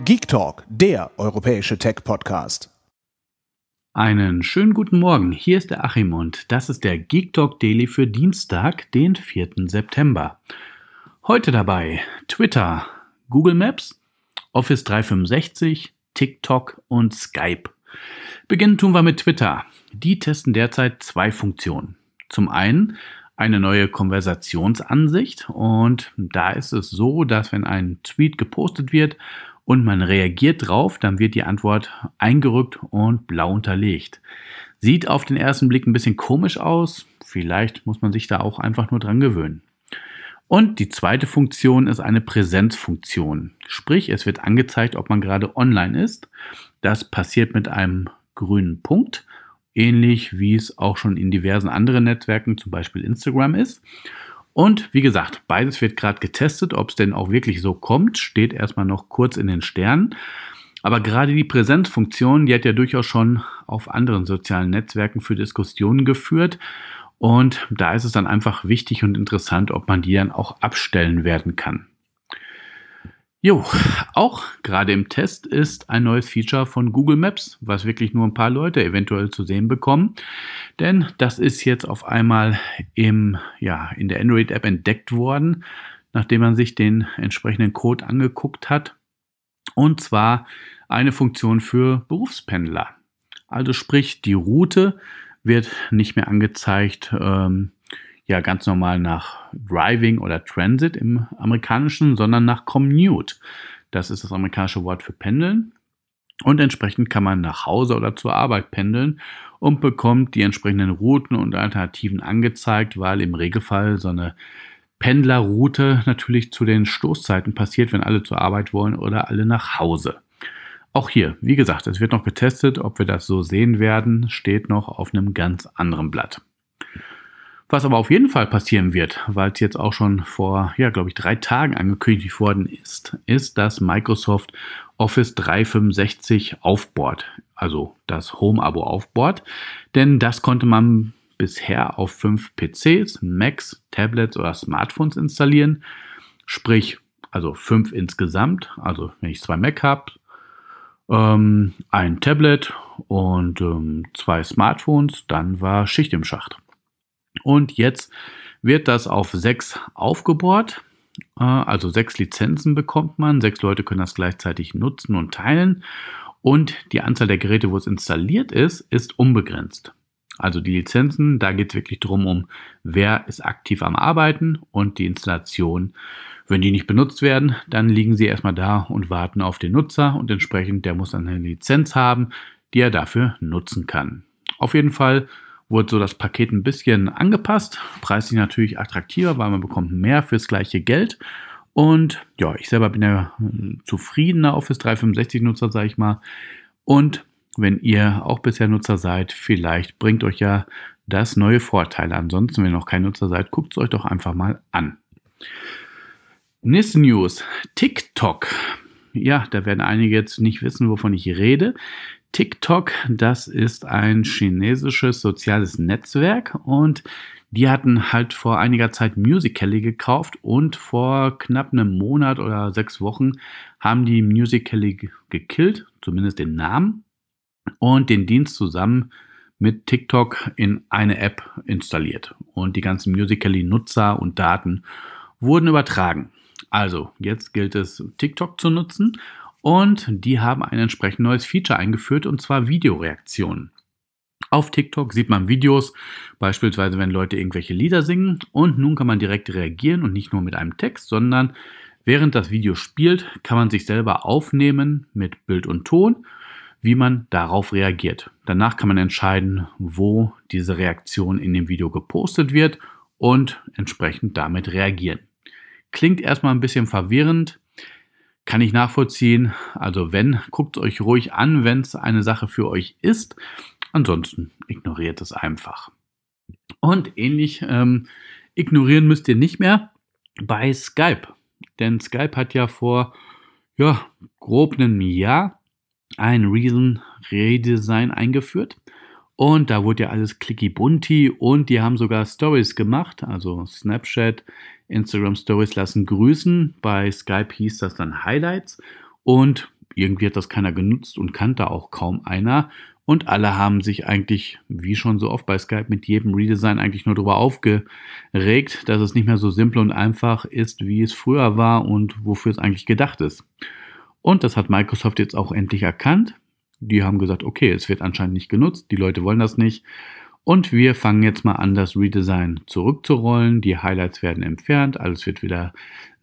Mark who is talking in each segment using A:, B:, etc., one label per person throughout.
A: Geek Talk, der europäische Tech-Podcast. Einen schönen guten Morgen, hier ist der Achim und das ist der Geek Talk Daily für Dienstag, den 4. September. Heute dabei Twitter, Google Maps, Office 365, TikTok und Skype. Beginnen tun wir mit Twitter. Die testen derzeit zwei Funktionen. Zum einen eine neue Konversationsansicht und da ist es so, dass wenn ein Tweet gepostet wird und man reagiert drauf, dann wird die Antwort eingerückt und blau unterlegt. Sieht auf den ersten Blick ein bisschen komisch aus, vielleicht muss man sich da auch einfach nur dran gewöhnen. Und die zweite Funktion ist eine Präsenzfunktion. Sprich, es wird angezeigt, ob man gerade online ist. Das passiert mit einem grünen Punkt, ähnlich wie es auch schon in diversen anderen Netzwerken, zum Beispiel Instagram ist. Und wie gesagt, beides wird gerade getestet. Ob es denn auch wirklich so kommt, steht erstmal noch kurz in den Sternen. Aber gerade die Präsenzfunktion, die hat ja durchaus schon auf anderen sozialen Netzwerken für Diskussionen geführt. Und da ist es dann einfach wichtig und interessant, ob man die dann auch abstellen werden kann. Jo, auch gerade im Test ist ein neues Feature von Google Maps, was wirklich nur ein paar Leute eventuell zu sehen bekommen. Denn das ist jetzt auf einmal im, ja, in der Android-App entdeckt worden, nachdem man sich den entsprechenden Code angeguckt hat. Und zwar eine Funktion für Berufspendler. Also sprich, die Route wird nicht mehr angezeigt. Ähm, ja ganz normal nach Driving oder Transit im amerikanischen, sondern nach Commute. Das ist das amerikanische Wort für Pendeln. Und entsprechend kann man nach Hause oder zur Arbeit pendeln und bekommt die entsprechenden Routen und Alternativen angezeigt, weil im Regelfall so eine Pendlerroute natürlich zu den Stoßzeiten passiert, wenn alle zur Arbeit wollen oder alle nach Hause. Auch hier, wie gesagt, es wird noch getestet, ob wir das so sehen werden, steht noch auf einem ganz anderen Blatt. Was aber auf jeden Fall passieren wird, weil es jetzt auch schon vor, ja, glaube ich, drei Tagen angekündigt worden ist, ist, dass Microsoft Office 365 aufbohrt, also das Home-Abo aufbohrt. Denn das konnte man bisher auf fünf PCs, Macs, Tablets oder Smartphones installieren. Sprich, also fünf insgesamt. Also wenn ich zwei Mac habe, ähm, ein Tablet und ähm, zwei Smartphones, dann war Schicht im Schacht. Und jetzt wird das auf sechs aufgebohrt. Äh, also sechs Lizenzen bekommt man. Sechs Leute können das gleichzeitig nutzen und teilen. Und die Anzahl der Geräte, wo es installiert ist, ist unbegrenzt. Also die Lizenzen, da geht es wirklich darum, um, wer ist aktiv am Arbeiten und die Installation. Wenn die nicht benutzt werden, dann liegen sie erstmal da und warten auf den Nutzer und entsprechend der muss dann eine Lizenz haben, die er dafür nutzen kann. Auf jeden Fall wurde so das Paket ein bisschen angepasst. Preislich natürlich attraktiver, weil man bekommt mehr fürs gleiche Geld. Und ja, ich selber bin ja hm, zufriedener Office 365 Nutzer, sage ich mal. Und wenn ihr auch bisher Nutzer seid, vielleicht bringt euch ja das neue Vorteile. Ansonsten, wenn ihr noch kein Nutzer seid, guckt es euch doch einfach mal an. Nächste News. TikTok ja, da werden einige jetzt nicht wissen, wovon ich rede. TikTok, das ist ein chinesisches soziales Netzwerk und die hatten halt vor einiger Zeit Musical.ly gekauft und vor knapp einem Monat oder sechs Wochen haben die Musical.ly gekillt, zumindest den Namen und den Dienst zusammen mit TikTok in eine App installiert und die ganzen Musical.ly Nutzer und Daten wurden übertragen. Also, jetzt gilt es, TikTok zu nutzen und die haben ein entsprechend neues Feature eingeführt und zwar Videoreaktionen. Auf TikTok sieht man Videos, beispielsweise wenn Leute irgendwelche Lieder singen und nun kann man direkt reagieren und nicht nur mit einem Text, sondern während das Video spielt, kann man sich selber aufnehmen mit Bild und Ton, wie man darauf reagiert. Danach kann man entscheiden, wo diese Reaktion in dem Video gepostet wird und entsprechend damit reagieren. Klingt erstmal ein bisschen verwirrend, kann ich nachvollziehen. Also wenn, guckt es euch ruhig an, wenn es eine Sache für euch ist. Ansonsten ignoriert es einfach. Und ähnlich ähm, ignorieren müsst ihr nicht mehr bei Skype. Denn Skype hat ja vor ja, grob einem Jahr ein Reason Redesign eingeführt. Und da wurde ja alles clicky bunti und die haben sogar Stories gemacht, also Snapchat Instagram Stories lassen grüßen. Bei Skype hieß das dann Highlights und irgendwie hat das keiner genutzt und kannte auch kaum einer. Und alle haben sich eigentlich, wie schon so oft bei Skype, mit jedem Redesign eigentlich nur darüber aufgeregt, dass es nicht mehr so simpel und einfach ist, wie es früher war und wofür es eigentlich gedacht ist. Und das hat Microsoft jetzt auch endlich erkannt. Die haben gesagt, okay, es wird anscheinend nicht genutzt, die Leute wollen das nicht. Und wir fangen jetzt mal an, das Redesign zurückzurollen. Die Highlights werden entfernt, alles wird wieder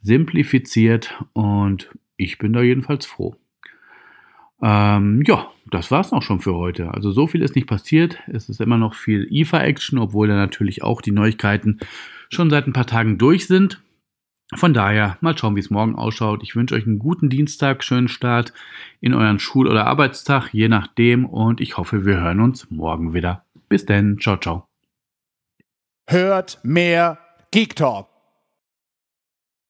A: simplifiziert und ich bin da jedenfalls froh. Ähm, ja, das war es auch schon für heute. Also so viel ist nicht passiert. Es ist immer noch viel IFA-Action, e obwohl da natürlich auch die Neuigkeiten schon seit ein paar Tagen durch sind. Von daher, mal schauen, wie es morgen ausschaut. Ich wünsche euch einen guten Dienstag, schönen Start in euren Schul- oder Arbeitstag, je nachdem. Und ich hoffe, wir hören uns morgen wieder. Bis dann, ciao, ciao. Hört mehr Geek Talk.